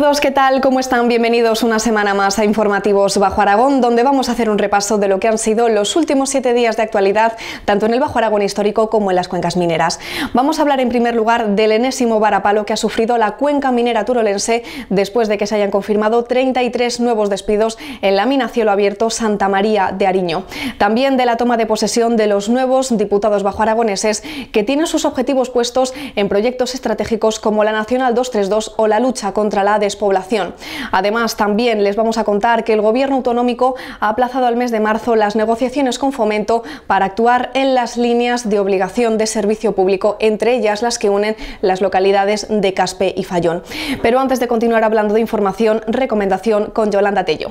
todos, ¿qué tal? ¿Cómo están? Bienvenidos una semana más a Informativos Bajo Aragón, donde vamos a hacer un repaso de lo que han sido los últimos siete días de actualidad, tanto en el Bajo Aragón histórico como en las cuencas mineras. Vamos a hablar en primer lugar del enésimo varapalo que ha sufrido la cuenca minera turolense después de que se hayan confirmado 33 nuevos despidos en la mina cielo abierto Santa María de Ariño. También de la toma de posesión de los nuevos diputados bajo aragoneses que tienen sus objetivos puestos en proyectos estratégicos como la Nacional 232 o la lucha contra la de población. Además, también les vamos a contar que el Gobierno autonómico ha aplazado al mes de marzo las negociaciones con Fomento para actuar en las líneas de obligación de servicio público, entre ellas las que unen las localidades de Caspe y Fallón. Pero antes de continuar hablando de información, recomendación con Yolanda Tello.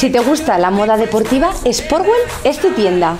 Si te gusta la moda deportiva, Sportwell es tu tienda.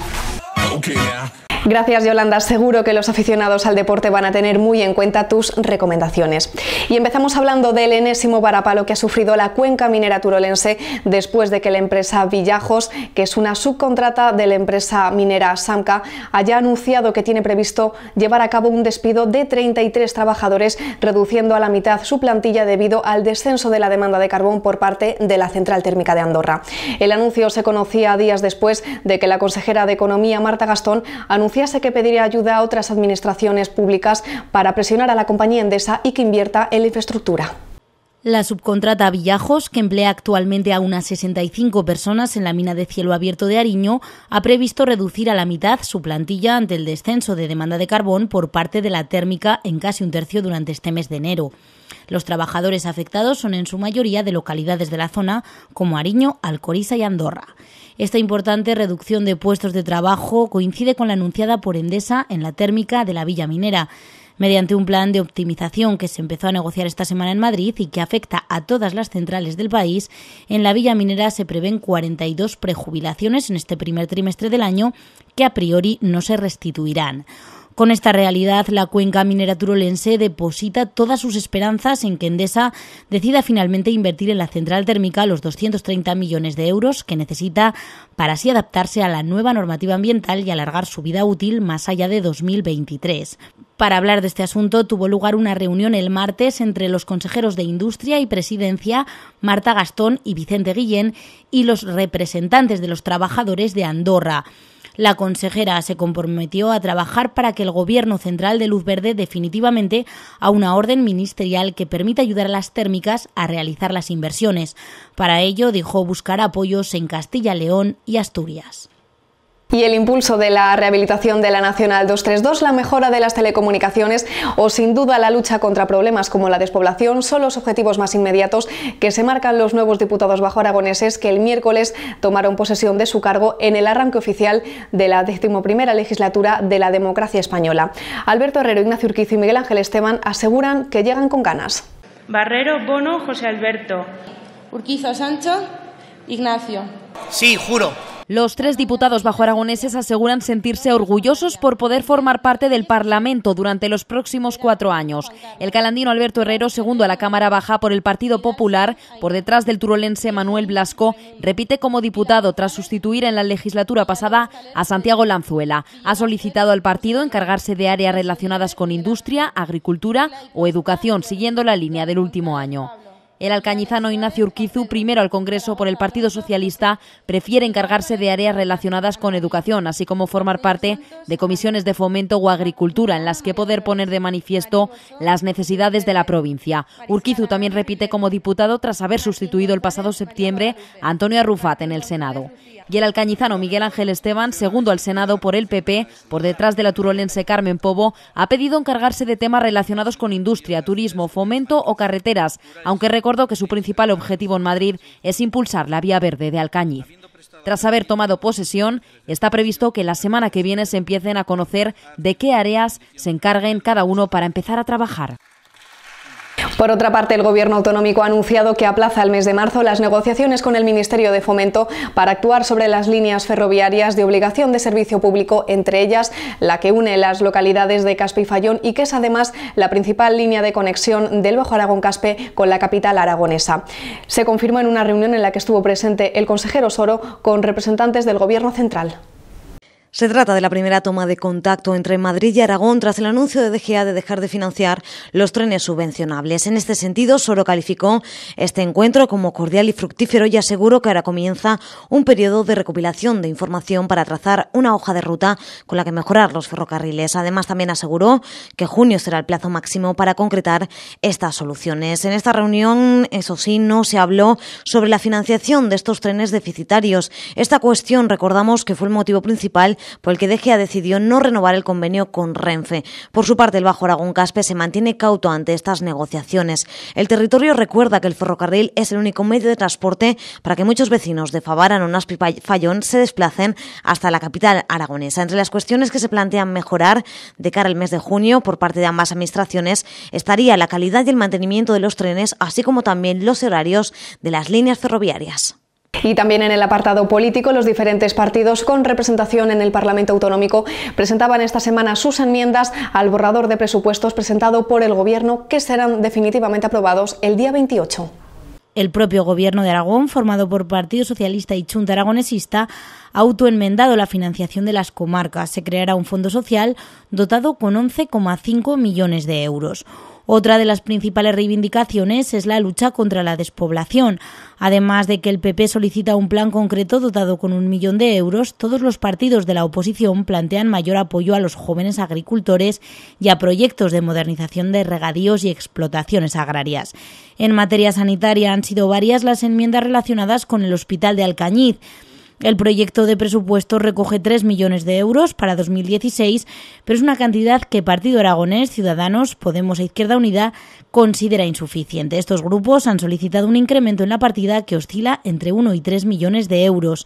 Gracias Yolanda, seguro que los aficionados al deporte van a tener muy en cuenta tus recomendaciones. Y empezamos hablando del enésimo varapalo que ha sufrido la cuenca minera turolense después de que la empresa Villajos, que es una subcontrata de la empresa minera Samca, haya anunciado que tiene previsto llevar a cabo un despido de 33 trabajadores, reduciendo a la mitad su plantilla debido al descenso de la demanda de carbón por parte de la central térmica de Andorra. El anuncio se conocía días después de que la consejera de Economía Marta Gastón anunció anunciase que pediría ayuda a otras administraciones públicas para presionar a la compañía Endesa y que invierta en la infraestructura. La subcontrata Villajos, que emplea actualmente a unas 65 personas en la mina de cielo abierto de Ariño, ha previsto reducir a la mitad su plantilla ante el descenso de demanda de carbón por parte de la térmica en casi un tercio durante este mes de enero. Los trabajadores afectados son en su mayoría de localidades de la zona como Ariño, Alcoriza y Andorra. Esta importante reducción de puestos de trabajo coincide con la anunciada por Endesa en la térmica de la Villa Minera mediante un plan de optimización que se empezó a negociar esta semana en Madrid y que afecta a todas las centrales del país, en la Villa Minera se prevén 42 prejubilaciones en este primer trimestre del año que a priori no se restituirán. Con esta realidad, la cuenca minera turolense deposita todas sus esperanzas en que Endesa decida finalmente invertir en la central térmica los 230 millones de euros que necesita para así adaptarse a la nueva normativa ambiental y alargar su vida útil más allá de 2023. Para hablar de este asunto tuvo lugar una reunión el martes entre los consejeros de Industria y Presidencia, Marta Gastón y Vicente Guillén, y los representantes de los trabajadores de Andorra. La consejera se comprometió a trabajar para que el Gobierno Central de Luz Verde definitivamente a una orden ministerial que permita ayudar a las térmicas a realizar las inversiones. Para ello, dijo buscar apoyos en Castilla, León y Asturias. Y el impulso de la rehabilitación de la Nacional 232, la mejora de las telecomunicaciones o sin duda la lucha contra problemas como la despoblación son los objetivos más inmediatos que se marcan los nuevos diputados bajo aragoneses que el miércoles tomaron posesión de su cargo en el arranque oficial de la primera legislatura de la democracia española. Alberto Herrero, Ignacio Urquizo y Miguel Ángel Esteban aseguran que llegan con ganas. Barrero, Bono, José Alberto. Urquizo, Sancho, Ignacio. Sí, juro los tres diputados bajo aragoneses aseguran sentirse orgullosos por poder formar parte del Parlamento durante los próximos cuatro años. El calandino Alberto Herrero, segundo a la Cámara Baja por el Partido Popular, por detrás del turolense Manuel Blasco, repite como diputado tras sustituir en la legislatura pasada a Santiago Lanzuela. Ha solicitado al partido encargarse de áreas relacionadas con industria, agricultura o educación, siguiendo la línea del último año. El alcañizano Ignacio Urquizu, primero al Congreso por el Partido Socialista, prefiere encargarse de áreas relacionadas con educación, así como formar parte de comisiones de fomento o agricultura en las que poder poner de manifiesto las necesidades de la provincia. Urquizu también repite como diputado tras haber sustituido el pasado septiembre a Antonio Arrufat en el Senado. Y el alcañizano Miguel Ángel Esteban, segundo al Senado por el PP, por detrás de la turolense Carmen Pobo, ha pedido encargarse de temas relacionados con industria, turismo, fomento o carreteras, aunque Acuerdo que su principal objetivo en Madrid es impulsar la vía verde de Alcañiz. Tras haber tomado posesión, está previsto que la semana que viene se empiecen a conocer de qué áreas se encarguen cada uno para empezar a trabajar. Por otra parte, el Gobierno autonómico ha anunciado que aplaza el mes de marzo las negociaciones con el Ministerio de Fomento para actuar sobre las líneas ferroviarias de obligación de servicio público, entre ellas la que une las localidades de Caspe y Fallón y que es además la principal línea de conexión del Bajo Aragón-Caspe con la capital aragonesa. Se confirmó en una reunión en la que estuvo presente el consejero Soro con representantes del Gobierno central. Se trata de la primera toma de contacto entre Madrid y Aragón tras el anuncio de DGA de dejar de financiar los trenes subvencionables. En este sentido, Soro calificó este encuentro como cordial y fructífero y aseguró que ahora comienza un periodo de recopilación de información para trazar una hoja de ruta con la que mejorar los ferrocarriles. Además, también aseguró que junio será el plazo máximo para concretar estas soluciones. En esta reunión, eso sí, no se habló sobre la financiación de estos trenes deficitarios. Esta cuestión, recordamos que fue el motivo principal por el que DGA decidió no renovar el convenio con Renfe. Por su parte, el Bajo Aragón Caspe se mantiene cauto ante estas negociaciones. El territorio recuerda que el ferrocarril es el único medio de transporte para que muchos vecinos de Favara, Nonaspi Fallón se desplacen hasta la capital aragonesa. Entre las cuestiones que se plantean mejorar de cara al mes de junio por parte de ambas administraciones estaría la calidad y el mantenimiento de los trenes, así como también los horarios de las líneas ferroviarias. Y también en el apartado político, los diferentes partidos con representación en el Parlamento Autonómico presentaban esta semana sus enmiendas al borrador de presupuestos presentado por el Gobierno que serán definitivamente aprobados el día 28. El propio Gobierno de Aragón, formado por Partido Socialista y Chunta Aragonesista, ha autoenmendado la financiación de las comarcas. Se creará un fondo social dotado con 11,5 millones de euros. Otra de las principales reivindicaciones es la lucha contra la despoblación. Además de que el PP solicita un plan concreto dotado con un millón de euros, todos los partidos de la oposición plantean mayor apoyo a los jóvenes agricultores y a proyectos de modernización de regadíos y explotaciones agrarias. En materia sanitaria han sido varias las enmiendas relacionadas con el Hospital de Alcañiz. El proyecto de presupuesto recoge 3 millones de euros para 2016, pero es una cantidad que Partido Aragonés, Ciudadanos, Podemos e Izquierda Unida considera insuficiente. Estos grupos han solicitado un incremento en la partida que oscila entre 1 y 3 millones de euros.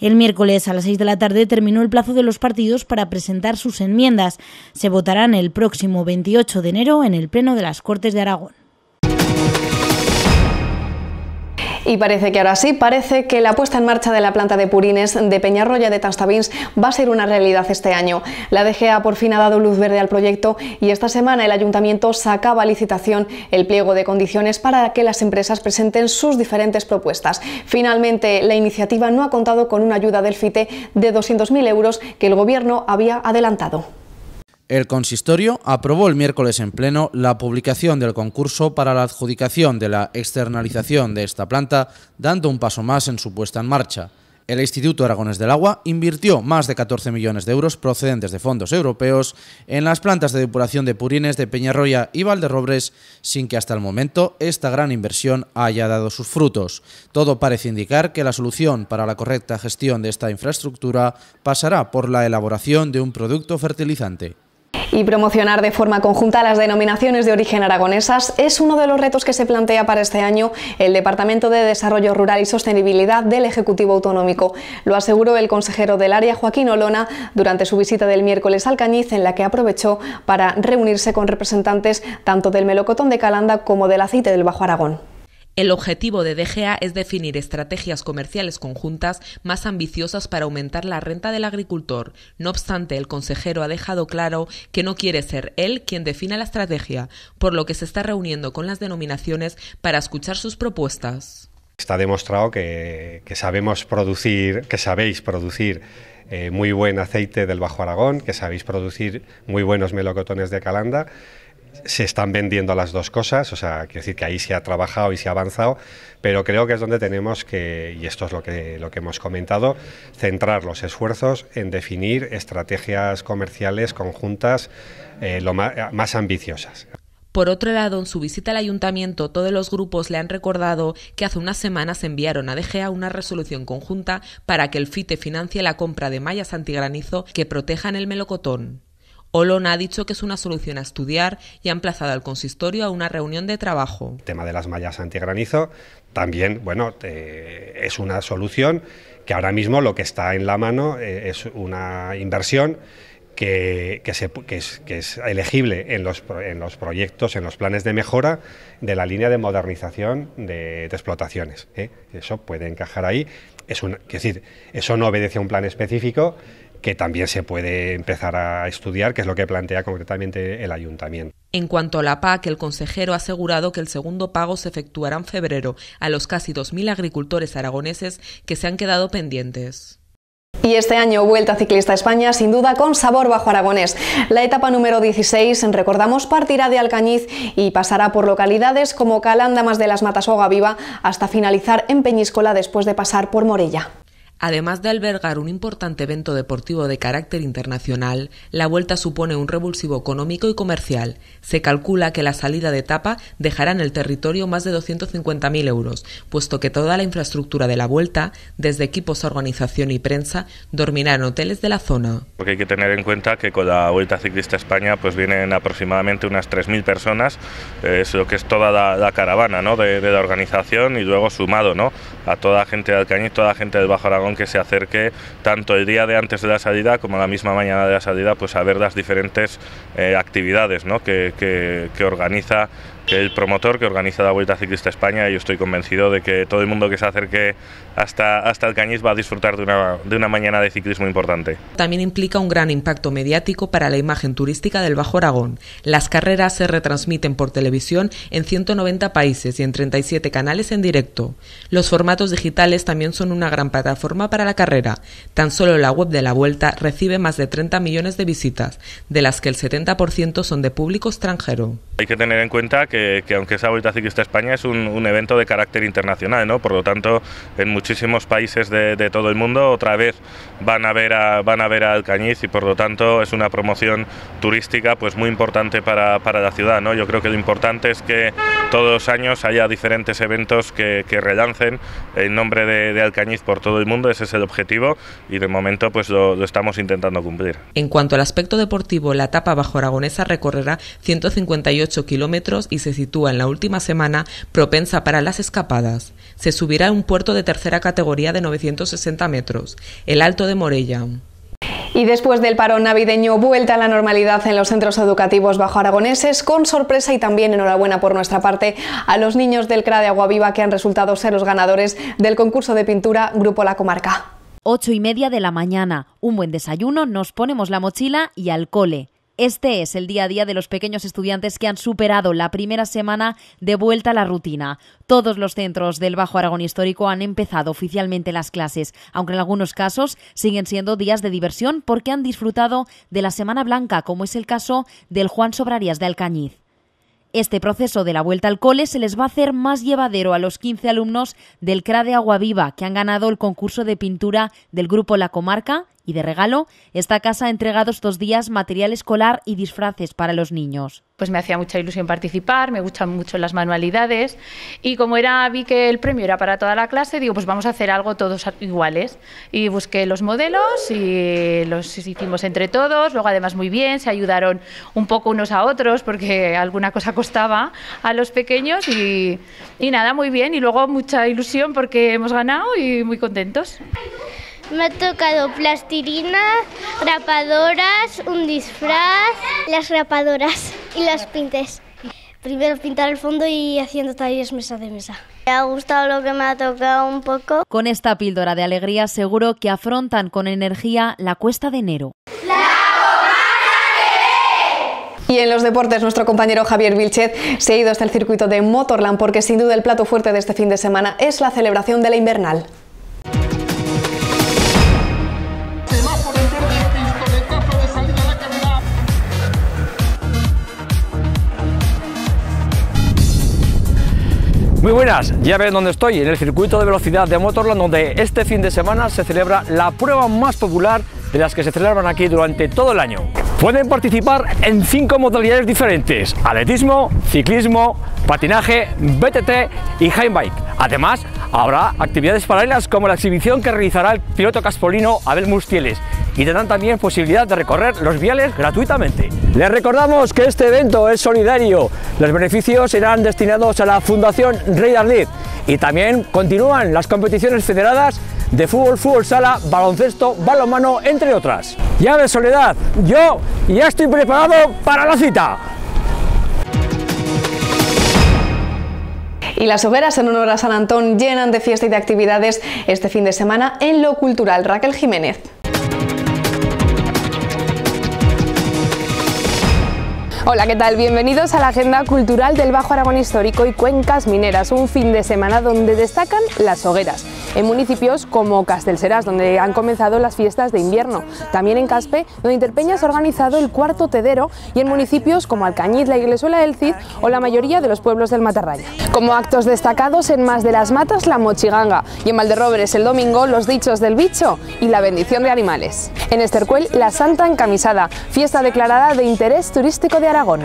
El miércoles a las 6 de la tarde terminó el plazo de los partidos para presentar sus enmiendas. Se votarán el próximo 28 de enero en el Pleno de las Cortes de Aragón. Y parece que ahora sí, parece que la puesta en marcha de la planta de purines de Peñarroya de Tastavins va a ser una realidad este año. La DGA por fin ha dado luz verde al proyecto y esta semana el ayuntamiento sacaba licitación el pliego de condiciones para que las empresas presenten sus diferentes propuestas. Finalmente, la iniciativa no ha contado con una ayuda del FITE de 200.000 euros que el gobierno había adelantado. El consistorio aprobó el miércoles en pleno la publicación del concurso para la adjudicación de la externalización de esta planta, dando un paso más en su puesta en marcha. El Instituto Aragones del Agua invirtió más de 14 millones de euros procedentes de fondos europeos en las plantas de depuración de purines de Peñarroya y Valderrobres, sin que hasta el momento esta gran inversión haya dado sus frutos. Todo parece indicar que la solución para la correcta gestión de esta infraestructura pasará por la elaboración de un producto fertilizante y promocionar de forma conjunta las denominaciones de origen aragonesas es uno de los retos que se plantea para este año el Departamento de Desarrollo Rural y Sostenibilidad del Ejecutivo Autonómico. Lo aseguró el consejero del área Joaquín Olona durante su visita del miércoles al Cañiz en la que aprovechó para reunirse con representantes tanto del melocotón de Calanda como del aceite del Bajo Aragón. El objetivo de DGA es definir estrategias comerciales conjuntas más ambiciosas para aumentar la renta del agricultor. No obstante, el consejero ha dejado claro que no quiere ser él quien defina la estrategia, por lo que se está reuniendo con las denominaciones para escuchar sus propuestas. Está demostrado que, sabemos producir, que sabéis producir eh, muy buen aceite del Bajo Aragón, que sabéis producir muy buenos melocotones de Calanda se están vendiendo las dos cosas, o sea, quiero decir que ahí se ha trabajado y se ha avanzado, pero creo que es donde tenemos que, y esto es lo que, lo que hemos comentado, centrar los esfuerzos en definir estrategias comerciales conjuntas eh, más, ambiciosas. Por otro lado, en su visita al ayuntamiento, todos los grupos le han recordado que hace unas semanas enviaron a DGA una resolución conjunta para que el FITE financie la compra de mallas antigranizo que protejan el melocotón. Olón ha dicho que es una solución a estudiar y ha emplazado al consistorio a una reunión de trabajo. El tema de las mallas antigranizo también, bueno, eh, es una solución que ahora mismo lo que está en la mano eh, es una inversión que, es, elegible en los, proyectos, en los planes de mejora de la línea de modernización de, explotaciones. ¿eh? Eso puede encajar ahí. Es, un, es decir, eso no obedece a un plan específico, que también se puede empezar a estudiar, que es lo que plantea concretamente el ayuntamiento. En cuanto a la PAC, el consejero ha asegurado que el segundo pago se efectuará en febrero a los casi 2.000 agricultores aragoneses que se han quedado pendientes. Y este año Vuelta Ciclista España, sin duda con sabor bajo aragonés. La etapa número 16, recordamos, partirá de Alcañiz y pasará por localidades como Calanda de las Matas Viva hasta finalizar en Peñíscola después de pasar por Morella. Además de albergar un importante evento deportivo de carácter internacional, la vuelta supone un revulsivo económico y comercial. Se calcula que la salida de etapa dejará en el territorio más de 250.000 euros, puesto que toda la infraestructura de la vuelta, desde equipos organización y prensa, dormirá en hoteles de la zona. Porque hay que tener en cuenta que con la Vuelta Ciclista España pues vienen aproximadamente unas 3.000 personas, eh, es lo que es toda la, caravana ¿no? de, la organización y luego sumado ¿no? a toda la gente de Alcañiz, toda la gente del Bajo Aragón que se acerque tanto el día de antes de la salida como la misma mañana de la salida, pues a ver las diferentes eh, actividades que, que, que organiza el promotor que organiza la Vuelta Ciclista España y yo estoy convencido de que todo el mundo que se acerque hasta, hasta Cañiz va a disfrutar de una, de una mañana de ciclismo importante. También implica un gran impacto mediático para la imagen turística del Bajo Aragón. Las carreras se retransmiten por televisión en 190 países y en 37 canales en directo. Los formatos digitales también son una gran plataforma para la carrera. Tan solo la web de la Vuelta recibe más de 30 millones de visitas, de las que el 70% son de público extranjero. Hay que tener en cuenta que, aunque esa Vuelta Ciclista España es un, evento de carácter internacional, ¿no? Por lo tanto, en muchos muchísimos países de, todo el mundo otra vez van a ver a, van a ver a Alcañiz y por lo tanto es una promoción turística pues muy importante para, para la ciudad. ¿no? Yo creo que lo importante es que todos los años haya diferentes eventos que, que relancen en nombre de, Alcañiz por todo el mundo, ese es el objetivo y de momento pues lo, lo estamos intentando cumplir. En cuanto al aspecto deportivo, la etapa bajo aragonesa recorrerá 158 kilómetros y se sitúa en la última semana propensa para las escapadas. Se subirá a un puerto de tercera categoría de 960 metros, el Alto de Morella. Y después del parón navideño, vuelta a la normalidad en los centros educativos bajo aragoneses, con sorpresa y también enhorabuena por nuestra parte a los niños del CRA de Aguaviva que han resultado ser los ganadores del concurso de pintura Grupo La Comarca. Ocho y media de la mañana, un buen desayuno, nos ponemos la mochila y al cole. Este es el día a día de los pequeños estudiantes que han superado la primera semana de vuelta a la rutina. Todos los centros del Bajo Aragón Histórico han empezado oficialmente las clases, aunque en algunos casos siguen siendo días de diversión porque han disfrutado de la Semana Blanca, como es el caso del Juan Sobrarias de Alcañiz. Este proceso de la vuelta al cole se les va a hacer más llevadero a los 15 alumnos del CRA de Aguaviva que han ganado el concurso de pintura del grupo La Comarca y de regalo, esta casa ha entregado estos días material escolar y disfraces para los niños. Pues me hacía mucha ilusión participar, me gustan mucho las manualidades y como era vi que el premio era para toda la clase, digo, pues vamos a hacer algo todos iguales y busqué los modelos y los hicimos entre todos, luego además muy bien, se ayudaron un poco unos a otros porque alguna cosa costaba a los pequeños y, y nada, muy bien y luego mucha ilusión porque hemos ganado y muy contentos. Me ha tocado plastilina, rapadoras, un disfraz, las rapadoras y las pintes. Primero pintar el fondo y haciendo talleres mesa de mesa. Me ha gustado lo que me ha tocado un poco. Con esta píldora de alegría seguro que afrontan con energía la cuesta de enero. Y en los deportes, nuestro compañero Javier Vilchez se ha ido hasta el circuito de Motorland porque sin duda el plato fuerte de este fin de semana es la celebración de la invernal. Muy buenas, ya ven dónde estoy, en el circuito de velocidad de Motorland, donde este fin de semana se celebra la prueba más popular de las que se celebran aquí durante todo el año. Pueden participar en cinco modalidades diferentes, atletismo, ciclismo, patinaje, BTT y bike. Además, Habrá actividades paralelas como la exhibición que realizará el piloto caspolino Abel Mustieles y tendrán también posibilidad de recorrer los viales gratuitamente. Les recordamos que este evento es solidario. Los beneficios serán destinados a la Fundación Rey Arlid y también continúan las competiciones federadas de fútbol, fútbol sala, baloncesto, balonmano, entre otras. Ya de Soledad, yo ya estoy preparado para la cita. Y las hogueras en honor a San Antón llenan de fiesta y de actividades este fin de semana en lo cultural. Raquel Jiménez. Hola, ¿qué tal? Bienvenidos a la Agenda Cultural del Bajo Aragón Histórico y Cuencas Mineras, un fin de semana donde destacan las hogueras en municipios como Castelseras, donde han comenzado las fiestas de invierno, también en Caspe, donde Interpeña ha organizado el cuarto tedero y en municipios como Alcañiz, la Iglesuela del Cid o la mayoría de los pueblos del Matarraya. Como actos destacados en Más de las Matas, la Mochiganga y en Valderrobres el domingo, los dichos del bicho y la bendición de animales. En Estercuel, la Santa Encamisada, fiesta declarada de interés turístico de Aragón.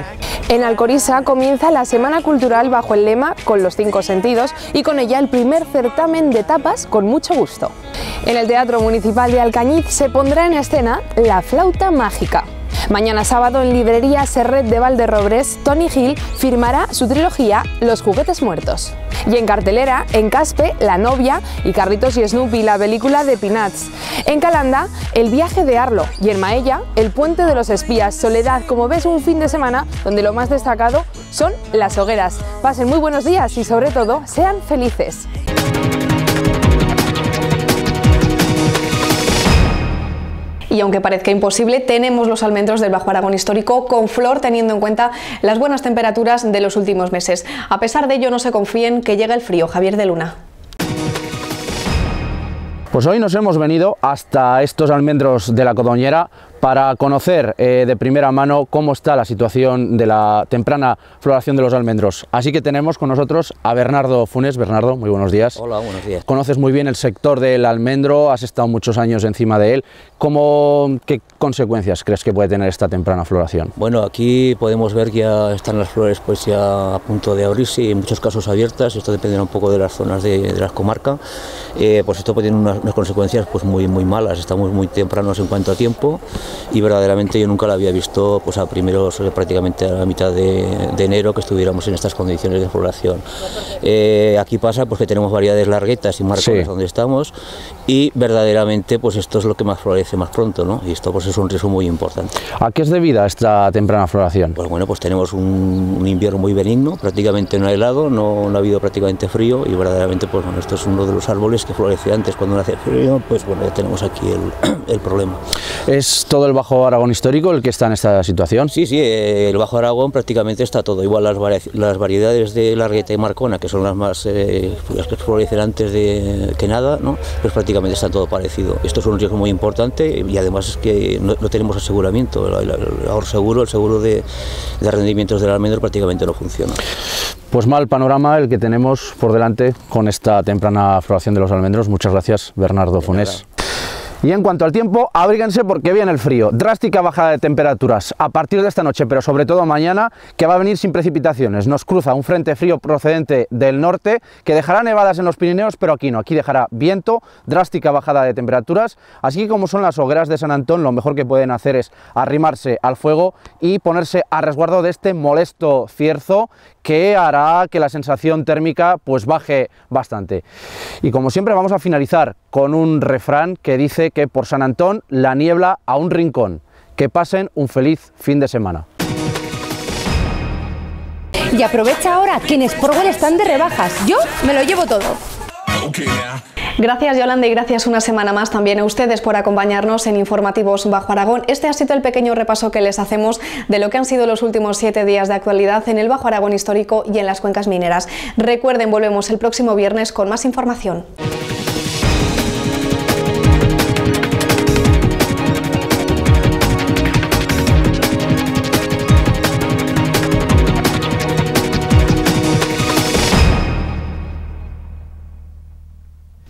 En Alcorisa comienza la Semana Cultural bajo el lema Con los cinco sentidos y con ella el primer certamen de tapas con mucho gusto. En el Teatro Municipal de Alcañiz se pondrá en escena La Flauta Mágica. Mañana sábado en librería Serret de Valderrobres, Tony Hill firmará su trilogía Los juguetes muertos. Y en cartelera, en Caspe, La novia y Carritos y Snoopy, la película de Peanuts. En Calanda, El viaje de Arlo. Y en Maella, El puente de los espías, Soledad. Como ves, un fin de semana donde lo más destacado son las hogueras. Pasen muy buenos días y sobre todo, sean felices. y aunque parezca imposible, tenemos los almendros del Bajo Aragón histórico con flor teniendo en cuenta las buenas temperaturas de los últimos meses. A pesar de ello, no se confíen que llega el frío. Javier de Luna. Pues hoy nos hemos venido hasta estos almendros de la Codoñera para conocer eh, de primera mano cómo está la situación de la temprana floración de los almendros. Así que tenemos con nosotros a Bernardo Funes. Bernardo, muy buenos días. Hola, buenos días. Conoces muy bien el sector del almendro, has estado muchos años encima de él. ¿Cómo, ¿Qué consecuencias crees que puede tener esta temprana floración? Bueno, aquí podemos ver que ya están las flores pues ya a punto de abrirse y en muchos casos abiertas. Esto dependerá un poco de las zonas de, las comarcas. Eh, pues esto puede tener unas, consecuencias pues muy, muy malas. Estamos muy tempranos en cuanto a tiempo y verdaderamente yo nunca la había visto pues a primeros eh, prácticamente a la mitad de, enero que estuviéramos en estas condiciones de floración. Eh, aquí pasa pues que tenemos variedades larguetas y marcas donde estamos y verdaderamente pues esto es lo que más florece más pronto ¿no? y esto pues es un riesgo muy importante. ¿A qué es debida esta temprana floración? Pues bueno pues tenemos un, invierno muy benigno, prácticamente no ha helado, no, ha habido prácticamente frío y verdaderamente pues bueno esto es uno de los árboles que florece antes cuando no hace frío pues bueno ya tenemos aquí el, problema todo el Bajo Aragón histórico el que está en esta situación? Sí, sí, eh, el Bajo Aragón prácticamente está todo. Igual las, variedades de la Largueta y Marcona, que son las más eh, que florecen antes de, que nada, ¿no? pues prácticamente está todo parecido. Esto es un riesgo muy importante y además es que no, tenemos aseguramiento. El, seguro, de, rendimientos del almendro prácticamente no funciona. Pues mal panorama el que tenemos por delante con esta temprana floración de los almendros. Muchas gracias, Bernardo Funés. Y en cuanto al tiempo, abríguense porque viene el frío. Drástica bajada de temperaturas a partir de esta noche, pero sobre todo mañana, que va a venir sin precipitaciones. Nos cruza un frente frío procedente del norte que dejará nevadas en los Pirineos, pero aquí no. Aquí dejará viento, drástica bajada de temperaturas. Así que como son las hogueras de San Antón, lo mejor que pueden hacer es arrimarse al fuego y ponerse a resguardo de este molesto cierzo que hará que la sensación térmica pues baje bastante. Y como siempre vamos a finalizar con un refrán que dice que por San Antón la niebla a un rincón. Que pasen un feliz fin de semana. Y aprovecha ahora quienes en están de rebajas. Yo me lo llevo todo. Gracias Yolanda y gracias una semana más también a ustedes por acompañarnos en Informativos Bajo Aragón. Este ha sido el pequeño repaso que les hacemos de lo que han sido los últimos siete días de actualidad en el Bajo Aragón histórico y en las cuencas mineras. Recuerden, volvemos el próximo viernes con más información.